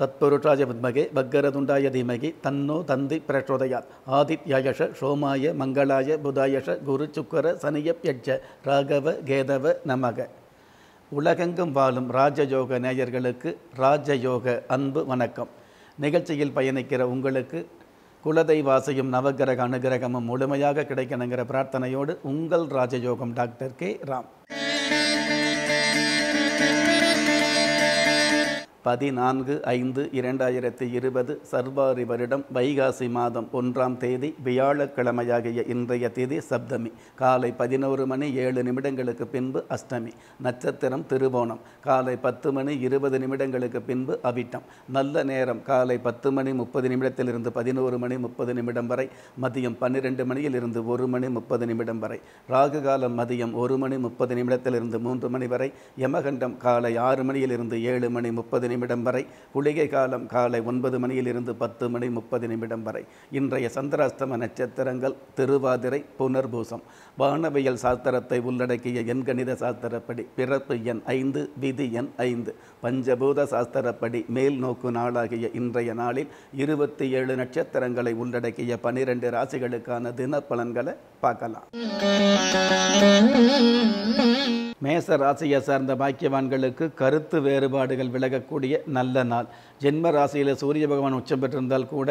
தத்புருஷாய வித்மகே பக்கரதுண்டாய தீமகி தன்னோ தந்தி பிரச்சோதயாத் ஆதித்யாயஷ சோமாய மங்களாய புதாயஷ குரு சுக்கர சனியப்யட்ச ராகவ கேதவ நமக உலகெங்கும் வாழும் ராஜயோக நேயர்களுக்கு ராஜயோக அன்பு வணக்கம் நிகழ்ச்சியில் பயணிக்கிற உங்களுக்கு குலதெய்வாசையும் நவகிரக அனுகிரகமும் முழுமையாக கிடைக்கணுங்கிற பிரார்த்தனையோடு உங்கள் ராஜயோகம் டாக்டர் கே ராம் பதினான்கு ஐந்து இரண்டாயிரத்தி இருபது சர்வாரி வருடம் வைகாசி மாதம் ஒன்றாம் தேதி வியாழக்கிழமையாகிய இன்றைய தேதி சப்தமி காலை பதினோரு மணி ஏழு நிமிடங்களுக்கு பின்பு அஷ்டமி நட்சத்திரம் திருவோணம் காலை பத்து மணி இருபது நிமிடங்களுக்கு பின்பு அவிட்டம் நல்ல நேரம் காலை பத்து மணி முப்பது நிமிடத்திலிருந்து பதினோரு மணி முப்பது நிமிடம் வரை மதியம் பன்னிரெண்டு மணியிலிருந்து ஒரு மணி முப்பது நிமிடம் வரை ராகு காலம் மதியம் ஒரு மணி முப்பது நிமிடத்திலிருந்து மூன்று மணி வரை யமகண்டம் காலை ஆறு மணியிலிருந்து ஏழு மணி முப்பது நிமிடம் வரை குளிகை காலம் காலை ஒன்பது மணியிலிருந்து பத்து மணி முப்பது நிமிடம் வரை இன்றைய சந்திராஸ்தம நட்சத்திரங்கள் திருவாதிரை புனர்பூசம் வானவியல் சாஸ்திரத்தை உள்ளடக்கிய எண்கணித சாஸ்திரப்படி பிறப்பு எண் ஐந்து விதி எண் ஐந்து பஞ்சபூத சாஸ்திரப்படி மேல் நோக்கு நாளாகிய இன்றைய நாளில் இருபத்தி ஏழு நட்சத்திரங்களை உள்ளடக்கிய பனிரெண்டு ராசிகளுக்கான தின பலன்களை பார்க்கலாம் மேச ராசியை சார்ந்த பாக்கியவான்களுக்கு கருத்து வேறுபாடுகள் விலகக்கூடிய நல்ல நாள் ஜென்ம ராசியில் சூரிய பகவான் உச்சம் பெற்றிருந்தால் கூட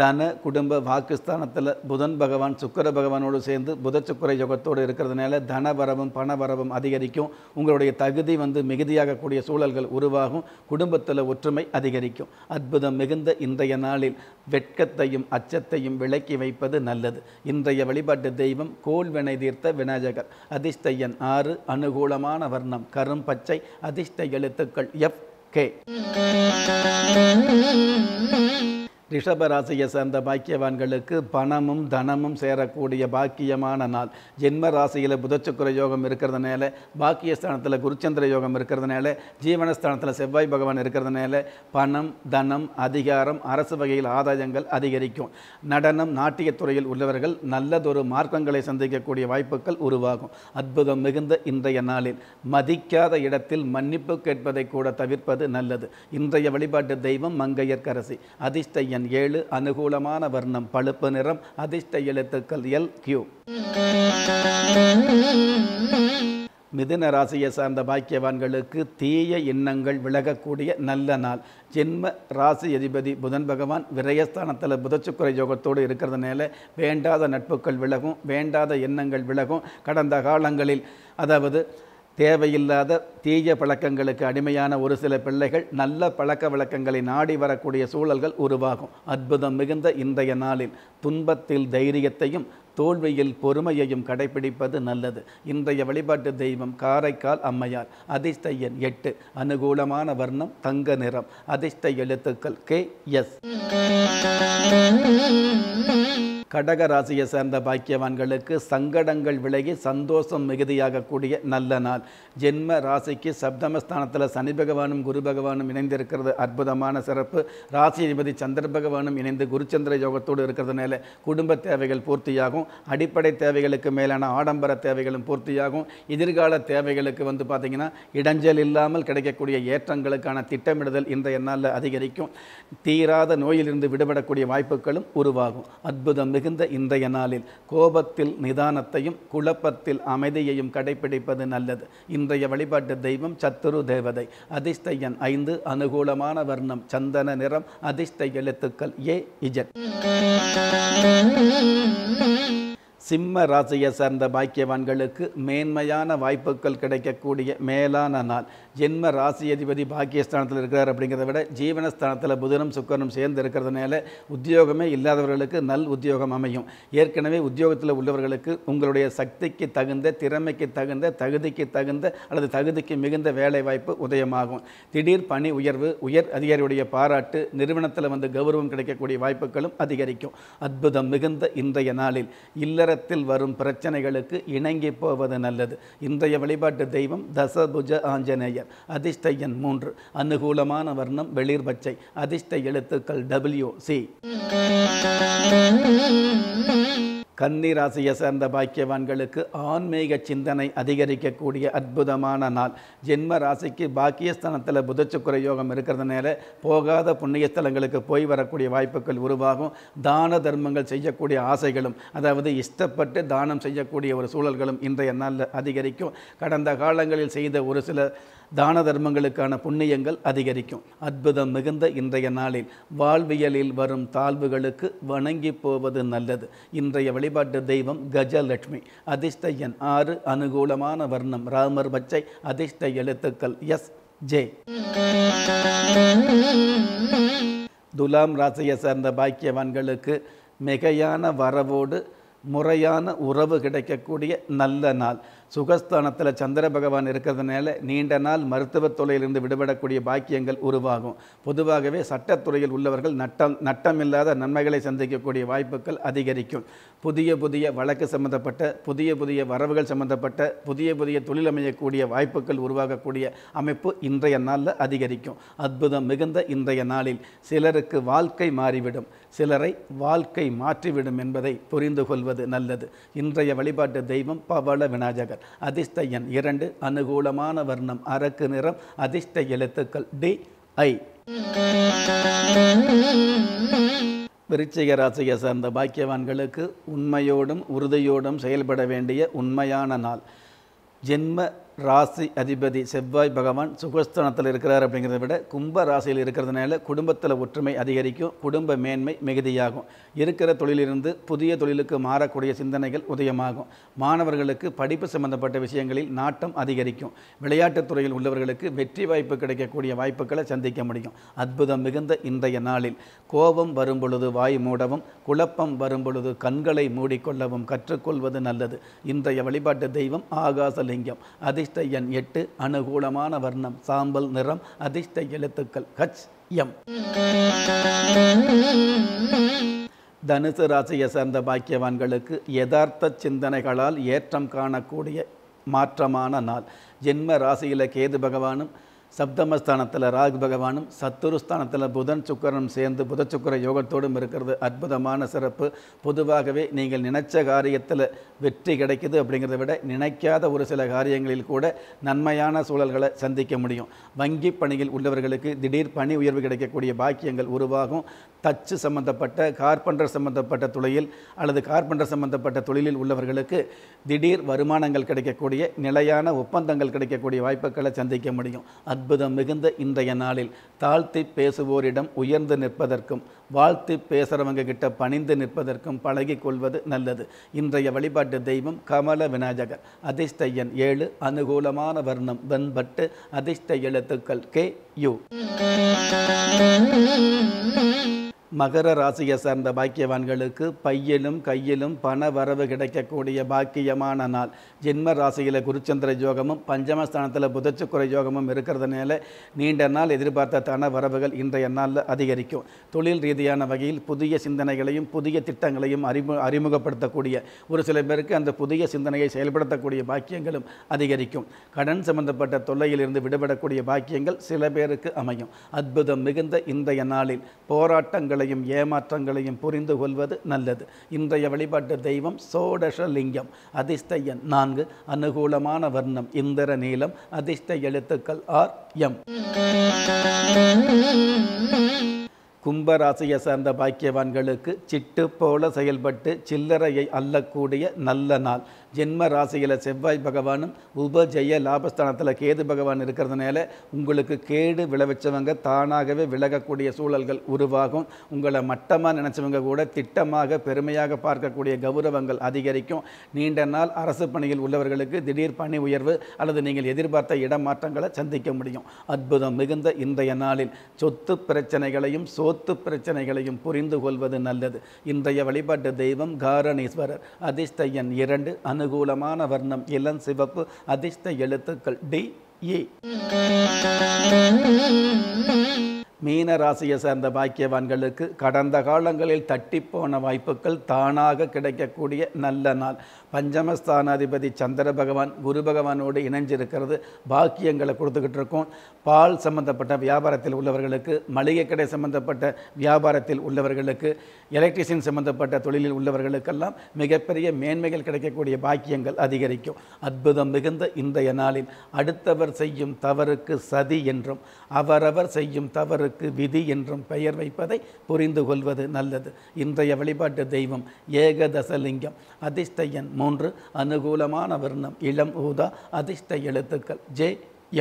தன குடும்ப வாக்குஸ்தானத்தில் புதன் பகவான் சுக்கர பகவானோடு சேர்ந்து புத சுக்கர யுகத்தோடு இருக்கிறதுனால தன பண பணவரவும் அதிகரிக்கும் உங்களுடைய தகுதி வந்து மிகுதியாகக்கூடிய சூழல்கள் உருவாகும் குடும்பத்தில் ஒற்றுமை அதிகரிக்கும் அற்புதம் மிகுந்த இன்றைய நாளில் வெட்கத்தையும் அச்சத்தையும் விளக்கி வைப்பது நல்லது இன்றைய வழிபாட்டு தெய்வம் கோல்வினை தீர்த்த விநாயகர் அதிர்ஷ்டயன் ஆறு அனுகூலமான வர்ணம் கரும் பச்சை அதிர்ஷ்ட எழுத்துக்கள் எஃப் கே ரிஷபராசியை சேர்ந்த பாக்கியவான்களுக்கு பணமும் தனமும் சேரக்கூடிய பாக்கியமான நாள் ஜென்ம ராசியில் புதச்சுக்கர யோகம் இருக்கிறதுனால பாக்கியஸ்தானத்தில் குருச்சந்திர யோகம் இருக்கிறதுனால ஜீவனஸ்தானத்தில் செவ்வாய் பகவான் இருக்கிறதுனால பணம் தனம் அதிகாரம் அரசு வகையில் ஆதாயங்கள் அதிகரிக்கும் நடனம் நாட்டியத்துறையில் உள்ளவர்கள் நல்லதொரு மார்க்கங்களை சந்திக்கக்கூடிய வாய்ப்புகள் உருவாகும் அற்புதம் மிகுந்த இன்றைய நாளில் மதிக்காத இடத்தில் மன்னிப்பு கேட்பதை கூட தவிர்ப்பது நல்லது இன்றைய வழிபாட்டு தெய்வம் மங்கையர்கரசி அதிர்ஷ்ட எண் ஏழு அனுகூலமான வர்ணம் பழுப்பு நிறம் அதிர்ஷ்ட எழுத்துக்கள் எல் கியூ மிதுன ராசியை சார்ந்த பாக்கியவான்களுக்கு தீய எண்ணங்கள் விலகக்கூடிய நல்ல நாள் ஜென்ம ராசி அதிபதி புதன் பகவான் விரயஸ்தானத்தில் புதச்சுக்குறை யோகத்தோடு இருக்கிறதுனால வேண்டாத நட்புகள் விலகும் வேண்டாத எண்ணங்கள் விலகும் கடந்த காலங்களில் அதாவது தேவையில்லாத தீய பழக்கங்களுக்கு அடிமையான ஒரு சில பிள்ளைகள் நல்ல பழக்க வழக்கங்களை நாடி வரக்கூடிய சூழல்கள் உருவாகும் அற்புதம் மிகுந்த இன்றைய நாளில் துன்பத்தில் தைரியத்தையும் தோல்வியில் பொறுமையையும் கடைபிடிப்பது நல்லது இன்றைய வழிபாட்டு தெய்வம் காரைக்கால் அம்மையார் அதிர்ஷ்ட எண் எட்டு அனுகூலமான வர்ணம் தங்க நிறம் அதிர்ஷ்ட எழுத்துக்கள் கே எஸ் கடக ராசியை சேர்ந்த பாக்கியவான்களுக்கு சங்கடங்கள் விலகி சந்தோஷம் மிகுதியாகக்கூடிய நல்ல நாள் ஜென்ம ராசிக்கு சப்தமஸ்தானத்தில் சனி பகவானும் குரு பகவானும் இணைந்திருக்கிறது அற்புதமான சிறப்பு ராசி அதிபதி சந்திர பகவானும் இணைந்து குருச்சந்திர யோகத்தோடு இருக்கிறதுனால குடும்ப தேவைகள் பூர்த்தியாகும் அடிப்படை தேவைகளுக்கு மேலான ஆடம்பர தேவைகளும் பூர்த்தியாகும் எதிர்கால தேவைகளுக்கு வந்து பார்த்திங்கன்னா இடைஞ்சல் இல்லாமல் கிடைக்கக்கூடிய ஏற்றங்களுக்கான திட்டமிடுதல் இன்றைய நாளில் அதிகரிக்கும் தீராத நோயிலிருந்து விடுபடக்கூடிய வாய்ப்புகளும் உருவாகும் அற்புதம் விழுகின்ற இன்றைய நாளில் கோபத்தில் நிதானத்தையும் குழப்பத்தில் அமைதியையும் கடைபிடிப்பது நல்லது இன்றைய வழிபாட்டு தெய்வம் சத்துரு தேவதை அதிஷ்டையன் ஐந்து அனுகூலமான வர்ணம் சந்தன நிறம் அதிஷ்ட எழுத்துக்கள் ஏ இஜன் சிம்ம ராசியை சார்ந்த பாக்கியவான்களுக்கு மேன்மையான வாய்ப்புகள் கிடைக்கக்கூடிய மேலான நாள் ஜென்ம ராசி அதிபதி பாக்கியஸ்தானத்தில் இருக்கிறார் அப்படிங்கிறத விட ஜீவனஸ்தானத்தில் புதனும் சுக்கரனும் சேர்ந்து இருக்கிறதுனால உத்தியோகமே இல்லாதவர்களுக்கு நல் உத்தியோகம் அமையும் ஏற்கனவே உத்தியோகத்தில் உள்ளவர்களுக்கு உங்களுடைய சக்திக்கு தகுந்த திறமைக்கு தகுந்த தகுதிக்கு தகுந்த அல்லது தகுதிக்கு மிகுந்த வேலை வாய்ப்பு உதயமாகும் திடீர் பணி உயர்வு உயர் அதிகாரியுடைய பாராட்டு நிறுவனத்தில் வந்து கௌரவம் கிடைக்கக்கூடிய வாய்ப்புகளும் அதிகரிக்கும் அற்புதம் மிகுந்த இன்றைய நாளில் இல்லற உலகத்தில் வரும் பிரச்சனைகளுக்கு இணங்கி போவது நல்லது இன்றைய வழிபாட்டு தெய்வம் தசபுஜ ஆஞ்சநேயர் அதிர்ஷ்ட மூன்று அனுகூலமான வர்ணம் வெளிர் பச்சை அதிர்ஷ்ட எழுத்துக்கள் டபிள்யூ சி கன்னி ராசியை சேர்ந்த பாக்கியவான்களுக்கு ஆன்மீக சிந்தனை அதிகரிக்கக்கூடிய அற்புதமான நாள் ஜென்ம ராசிக்கு பாக்கியஸ்தானத்தில் புதச்சுக்குர யோகம் இருக்கிறதுனால போகாத புண்ணியஸ்தலங்களுக்கு போய் வரக்கூடிய வாய்ப்புகள் உருவாகும் தான தர்மங்கள் செய்யக்கூடிய ஆசைகளும் அதாவது இஷ்டப்பட்டு தானம் செய்யக்கூடிய ஒரு சூழல்களும் இன்றைய நாளில் அதிகரிக்கும் கடந்த காலங்களில் செய்த ஒரு சில தான தர்மங்களுக்கான புண்ணியங்கள் அதிகரிக்கும் அற்புதம் மிகுந்த இன்றைய நாளில் வாழ்வியலில் வரும் தாழ்வுகளுக்கு வணங்கி போவது நல்லது இன்றைய வழிபாட்டு தெய்வம் கஜலட்சுமி அதிர்ஷ்ட எண் ஆறு அனுகூலமான வர்ணம் ராமர் பச்சை அதிர்ஷ்ட எழுத்துக்கள் எஸ் ஜே துலாம் ராசியை சேர்ந்த பாக்கியவான்களுக்கு மிகையான வரவோடு முறையான உறவு கிடைக்கக்கூடிய நல்ல நாள் சுகஸ்தானத்தில் சந்திர பகவான் இருக்கிறதுனால நீண்ட நாள் மருத்துவ துறையிலிருந்து விடுபடக்கூடிய பாக்கியங்கள் உருவாகும் பொதுவாகவே சட்டத்துறையில் உள்ளவர்கள் நட்டம் நட்டமில்லாத நன்மைகளை சந்திக்கக்கூடிய வாய்ப்புகள் அதிகரிக்கும் புதிய புதிய வழக்கு சம்பந்தப்பட்ட புதிய புதிய வரவுகள் சம்பந்தப்பட்ட புதிய புதிய தொழில் அமையக்கூடிய வாய்ப்புகள் உருவாகக்கூடிய அமைப்பு இன்றைய நாளில் அதிகரிக்கும் அற்புதம் மிகுந்த இன்றைய நாளில் சிலருக்கு வாழ்க்கை மாறிவிடும் சிலரை வாழ்க்கை மாற்றிவிடும் என்பதை புரிந்து கொள்வது நல்லது இன்றைய வழிபாட்டு தெய்வம் பவள விநாயகர் பெறுகிறார் அதிர்ஷ்ட எண் இரண்டு அனுகூலமான வர்ணம் அரக்கு நிறம் அதிர்ஷ்ட எழுத்துக்கள் டி ஐ விருச்சிகராசியை சார்ந்த பாக்கியவான்களுக்கு உண்மையோடும் உறுதியோடும் செயல்பட வேண்டிய உண்மையான நாள் ஜென்ம ராசி அதிபதி செவ்வாய் பகவான் சுகஸ்தானத்தில் இருக்கிறார் அப்படிங்கிறத விட கும்ப ராசியில் இருக்கிறதுனால குடும்பத்தில் ஒற்றுமை அதிகரிக்கும் குடும்ப மேன்மை மிகுதியாகும் இருக்கிற தொழிலிருந்து புதிய தொழிலுக்கு மாறக்கூடிய சிந்தனைகள் உதயமாகும் மாணவர்களுக்கு படிப்பு சம்பந்தப்பட்ட விஷயங்களில் நாட்டம் அதிகரிக்கும் விளையாட்டுத் துறையில் உள்ளவர்களுக்கு வெற்றி வாய்ப்பு கிடைக்கக்கூடிய வாய்ப்புகளை சந்திக்க முடியும் அற்புதம் மிகுந்த இன்றைய நாளில் கோபம் வரும் பொழுது வாய் மூடவும் குழப்பம் வரும் பொழுது கண்களை மூடிக்கொள்ளவும் கற்றுக்கொள்வது நல்லது இன்றைய வழிபாட்டு தெய்வம் ஆகாசலிங்கம் அதை அதிர்ஷ்ட எண் எட்டு அனுகூலமான வர்ணம் சாம்பல் நிறம் அதிர்ஷ்ட எழுத்துக்கள் ஹச் எம் தனுசு ராசியை சேர்ந்த பாக்கியவான்களுக்கு யதார்த்த சிந்தனைகளால் ஏற்றம் காணக்கூடிய மாற்றமான நாள் ஜென்ம ராசியில் கேது பகவானும் சப்தமஸ்தானத்தில் ராகு பகவானும் சத்துருஸ்தானத்தில் புதன் சுக்கரனும் சேர்ந்து புத சுக்கர யோகத்தோடும் இருக்கிறது அற்புதமான சிறப்பு பொதுவாகவே நீங்கள் நினைச்ச காரியத்தில் வெற்றி கிடைக்குது அப்படிங்கிறத விட நினைக்காத ஒரு சில காரியங்களில் கூட நன்மையான சூழல்களை சந்திக்க முடியும் வங்கி பணியில் உள்ளவர்களுக்கு திடீர் பணி உயர்வு கிடைக்கக்கூடிய பாக்கியங்கள் உருவாகும் தச்சு சம்பந்தப்பட்ட கார்பண்டர் சம்பந்தப்பட்ட தொழில் அல்லது கார்பண்டர் சம்பந்தப்பட்ட தொழிலில் உள்ளவர்களுக்கு திடீர் வருமானங்கள் கிடைக்கக்கூடிய நிலையான ஒப்பந்தங்கள் கிடைக்கக்கூடிய வாய்ப்புகளை சந்திக்க முடியும் அற்புதம் மிகுந்த இன்றைய நாளில் தாழ்த்தி பேசுவோரிடம் உயர்ந்து நிற்பதற்கும் வாழ்த்து பேசுகிறவங்க கிட்ட பணிந்து நிற்பதற்கும் பழகி கொள்வது நல்லது இன்றைய வழிபாட்டு தெய்வம் கமல விநாயகர் அதிர்ஷ்ட எண் ஏழு அனுகூலமான வர்ணம் வெண்பட்டு அதிர்ஷ்ட எழுத்துக்கள் கே யு மகர ராசியை சார்ந்த பாக்கியவான்களுக்கு பையிலும் கையிலும் பண வரவு கிடைக்கக்கூடிய பாக்கியமான நாள் ஜென்ம ராசியில் குருச்சந்திர யோகமும் பஞ்சமஸ்தானத்தில் புதச்சுக்குறை யோகமும் இருக்கிறதுனால நீண்ட நாள் எதிர்பார்த்த தன வரவுகள் இன்றைய நாளில் அதிகரிக்கும் தொழில் ரீதியான வகையில் புதிய சிந்தனைகளையும் புதிய திட்டங்களையும் அறிமு அறிமுகப்படுத்தக்கூடிய ஒரு சில பேருக்கு அந்த புதிய சிந்தனையை செயல்படுத்தக்கூடிய பாக்கியங்களும் அதிகரிக்கும் கடன் சம்பந்தப்பட்ட தொல்லையிலிருந்து விடுபடக்கூடிய பாக்கியங்கள் சில பேருக்கு அமையும் அற்புதம் மிகுந்த இன்றைய நாளில் போராட்டங்கள் தந்திரங்களையும் ஏமாற்றங்களையும் புரிந்து கொள்வது நல்லது இன்றைய வழிபாட்டு தெய்வம் சோடசலிங்கம் அதிர்ஷ்டயன் நான்கு அனுகூலமான வர்ணம் இந்திர நீளம் அதிர்ஷ்ட எழுத்துக்கள் ஆர் எம் கும்பராசியை சார்ந்த பாக்கியவான்களுக்கு சிட்டு போல செயல்பட்டு சில்லறையை அல்லக்கூடிய நல்ல நாள் ஜென்ம ராசியில் செவ்வாய் பகவானும் உபஜெய லாபஸ்தானத்தில் கேது பகவான் இருக்கிறதுனால உங்களுக்கு கேடு விளைவிச்சவங்க தானாகவே விலகக்கூடிய சூழல்கள் உருவாகும் உங்களை மட்டமாக நினச்சவங்க கூட திட்டமாக பெருமையாக பார்க்கக்கூடிய கௌரவங்கள் அதிகரிக்கும் நீண்ட நாள் அரசு பணியில் உள்ளவர்களுக்கு திடீர் பணி உயர்வு அல்லது நீங்கள் எதிர்பார்த்த இடமாற்றங்களை சந்திக்க முடியும் அற்புதம் மிகுந்த இன்றைய நாளில் சொத்து பிரச்சனைகளையும் சோ சோத்து பிரச்சனைகளையும் புரிந்து கொள்வது நல்லது இன்றைய வழிபாட்டு தெய்வம் காரணீஸ்வரர் அதிர்ஷ்ட எண் இரண்டு அனுகூலமான வர்ணம் இளம் சிவப்பு அதிர்ஷ்ட எழுத்துக்கள் டி ஏ மீன ராசியை சேர்ந்த பாக்கியவான்களுக்கு கடந்த காலங்களில் தட்டிப்போன வாய்ப்புகள் தானாக கிடைக்கக்கூடிய நல்ல நாள் பஞ்சமஸ்தானாதிபதி சந்திர பகவான் குரு பகவானோடு இணைஞ்சிருக்கிறது பாக்கியங்களை கொடுத்துக்கிட்டு இருக்கோம் பால் சம்பந்தப்பட்ட வியாபாரத்தில் உள்ளவர்களுக்கு மளிகை கடை சம்பந்தப்பட்ட வியாபாரத்தில் உள்ளவர்களுக்கு எலக்ட்ரிஷியன் சம்பந்தப்பட்ட தொழிலில் உள்ளவர்களுக்கெல்லாம் மிகப்பெரிய மேன்மைகள் கிடைக்கக்கூடிய பாக்கியங்கள் அதிகரிக்கும் அற்புதம் மிகுந்த இன்றைய நாளில் அடுத்தவர் செய்யும் தவறுக்கு சதி என்றும் அவரவர் செய்யும் தவறுக்கு விதி என்றும் பெயர் வைப்பதை புரிந்து கொள்வது நல்லது இன்றைய வழிபாட்டு தெய்வம் ஏகதசலிங்கம் அதிர்ஷ்ட மூன்று அனுகூலமான வர்ணம் இளம் ஊதா அதிர்ஷ்ட எழுத்துக்கள் ஜே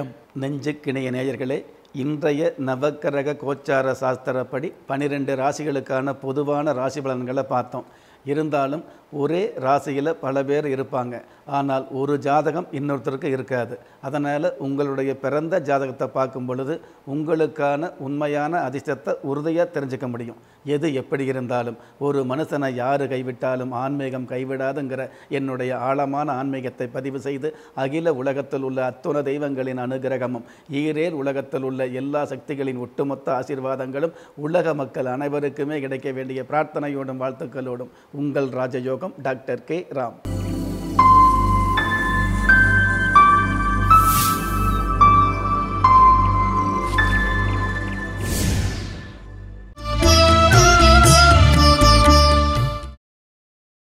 எம் நெஞ்சுக்கிணைய நேயர்களே இன்றைய நவக்கரக கோச்சார சாஸ்திரப்படி பனிரெண்டு ராசிகளுக்கான பொதுவான ராசி பலன்களை பார்த்தோம் இருந்தாலும் ஒரே ராசியில் பல பேர் இருப்பாங்க ஆனால் ஒரு ஜாதகம் இன்னொருத்தருக்கு இருக்காது அதனால் உங்களுடைய பிறந்த ஜாதகத்தை பார்க்கும் பொழுது உங்களுக்கான உண்மையான அதிர்ஷ்டத்தை உறுதியாக தெரிஞ்சுக்க முடியும் எது எப்படி இருந்தாலும் ஒரு மனுஷனை யார் கைவிட்டாலும் ஆன்மீகம் கைவிடாதுங்கிற என்னுடைய ஆழமான ஆன்மீகத்தை பதிவு செய்து அகில உலகத்தில் உள்ள அத்துண தெய்வங்களின் அனுகிரகமும் ஈரேர் உலகத்தில் உள்ள எல்லா சக்திகளின் ஒட்டுமொத்த ஆசீர்வாதங்களும் உலக மக்கள் அனைவருக்குமே கிடைக்க வேண்டிய பிரார்த்தனையோடும் வாழ்த்துக்களோடும் உங்கள் ராஜயோகம் डॉक्टर के राम